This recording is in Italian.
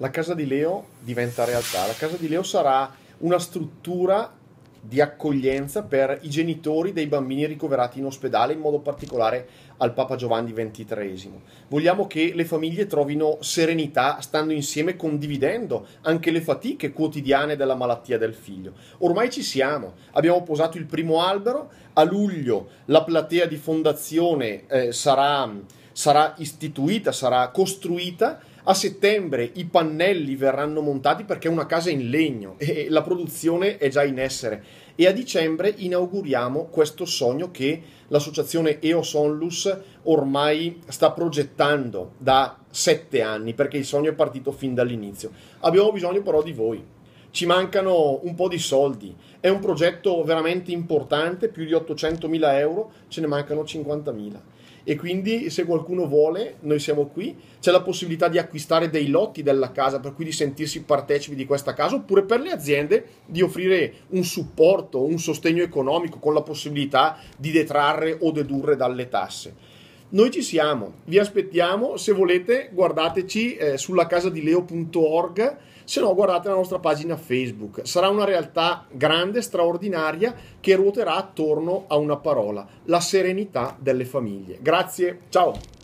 la casa di Leo diventa realtà. La casa di Leo sarà una struttura di accoglienza per i genitori dei bambini ricoverati in ospedale, in modo particolare al Papa Giovanni XXIII. Vogliamo che le famiglie trovino serenità stando insieme, condividendo anche le fatiche quotidiane della malattia del figlio. Ormai ci siamo, abbiamo posato il primo albero, a luglio la platea di fondazione eh, sarà, sarà istituita, sarà costruita a settembre i pannelli verranno montati perché è una casa in legno e la produzione è già in essere. E a dicembre inauguriamo questo sogno che l'associazione EOSONLUS ormai sta progettando da sette anni, perché il sogno è partito fin dall'inizio. Abbiamo bisogno però di voi ci mancano un po' di soldi. È un progetto veramente importante, più di 800.000 euro, ce ne mancano 50.000. E quindi se qualcuno vuole, noi siamo qui, c'è la possibilità di acquistare dei lotti della casa, per cui di sentirsi partecipi di questa casa, oppure per le aziende di offrire un supporto, un sostegno economico con la possibilità di detrarre o dedurre dalle tasse. Noi ci siamo, vi aspettiamo, se volete guardateci eh, sulla casadileo.org, se no guardate la nostra pagina Facebook. Sarà una realtà grande, straordinaria, che ruoterà attorno a una parola, la serenità delle famiglie. Grazie, ciao!